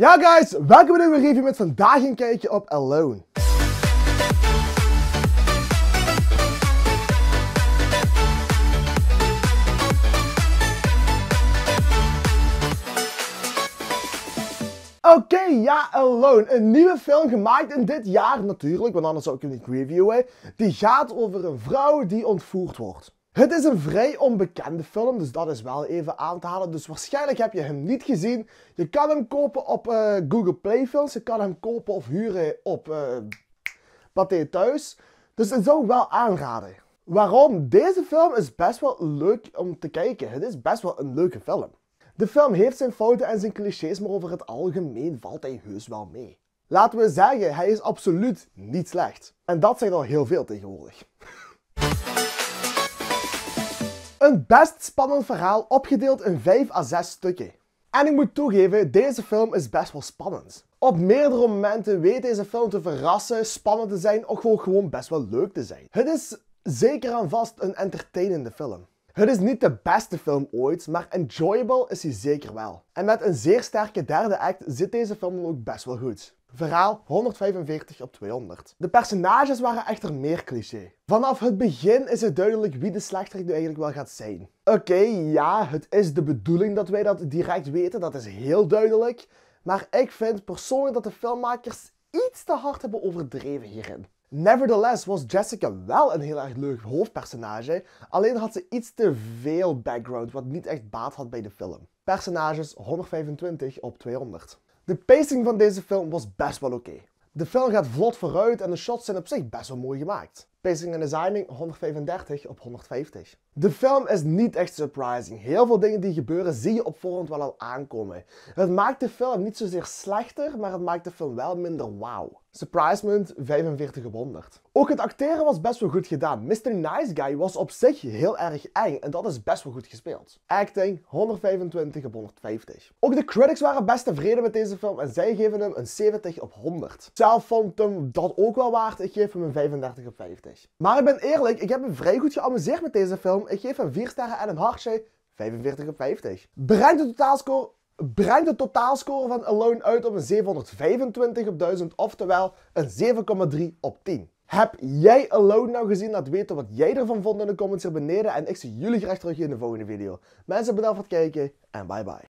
Ja guys, welkom bij een nieuwe review met vandaag een kijkje op Alone. Oké, ja, Alone. Een nieuwe film gemaakt in dit jaar natuurlijk, want anders zou ik hem niet reviewen. Die gaat over een vrouw die ontvoerd wordt. Het is een vrij onbekende film, dus dat is wel even aan te halen. Dus waarschijnlijk heb je hem niet gezien. Je kan hem kopen op eh, Google Play Films. Je kan hem kopen of huren op uh, Thuis. Dus dat zou wel aanraden. Waarom? Deze film is best wel leuk om te kijken. Het is best wel een leuke film. De film heeft zijn fouten en zijn clichés, maar over het algemeen valt hij heus wel mee. Laten we zeggen, hij is absoluut niet slecht. En dat zegt al heel veel tegenwoordig. Een best spannend verhaal, opgedeeld in 5 à 6 stukken. En ik moet toegeven, deze film is best wel spannend. Op meerdere momenten weet deze film te verrassen, spannend te zijn, of gewoon, best wel leuk te zijn. Het is zeker aan vast een entertainende film. Het is niet de beste film ooit, maar enjoyable is hij zeker wel. En met een zeer sterke derde act zit deze film dan ook best wel goed. Verhaal 145 op 200. De personages waren echter meer cliché. Vanaf het begin is het duidelijk wie de slechterik eigenlijk wel gaat zijn. Oké, ja, het is de bedoeling dat wij dat direct weten, dat is heel duidelijk. Maar ik vind persoonlijk dat de filmmakers iets te hard hebben overdreven hierin. Nevertheless was Jessica wel een heel erg leuk hoofdpersonage, alleen had ze iets te veel background wat niet echt baat had bij de film. Personages 125 op 200. De pacing van deze film was best wel oké. De film gaat vlot vooruit en de shots zijn op zich best wel mooi gemaakt. Pacing en designing 135 op 150. De film is niet echt surprising. Heel veel dingen die gebeuren zie je op voorhand wel al aankomen. Het maakt de film niet zozeer slechter, maar het maakt de film wel minder wauw. Surprisement 100. Ook het acteren was best wel goed gedaan. Mr. Nice Guy was op zich heel erg eng en dat is best wel goed gespeeld. Acting 125 op 150. Ook de critics waren best tevreden met deze film en zij geven hem een 70 op 100. Zelf vond hem dat ook wel waard. Ik geef hem een 35 op 50. Maar ik ben eerlijk, ik heb me vrij goed geamuseerd met deze film. Ik geef hem 4 sterren en een hartje 45 op 50. Brengt de totaalscore Breng de totaalscore van Alone uit op een 725 op 1000, oftewel een 7,3 op 10. Heb jij Alone nou gezien? Laat weten wat jij ervan vond in de comments hier beneden. En ik zie jullie graag terug in de volgende video. Mensen, bedankt voor het kijken en bye bye.